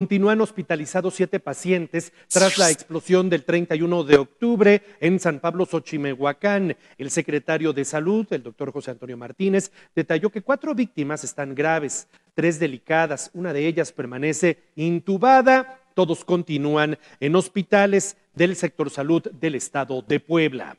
Continúan hospitalizados siete pacientes tras la explosión del 31 de octubre en San Pablo, Xochimehuacán. El secretario de Salud, el doctor José Antonio Martínez, detalló que cuatro víctimas están graves, tres delicadas, una de ellas permanece intubada. Todos continúan en hospitales del sector salud del estado de Puebla.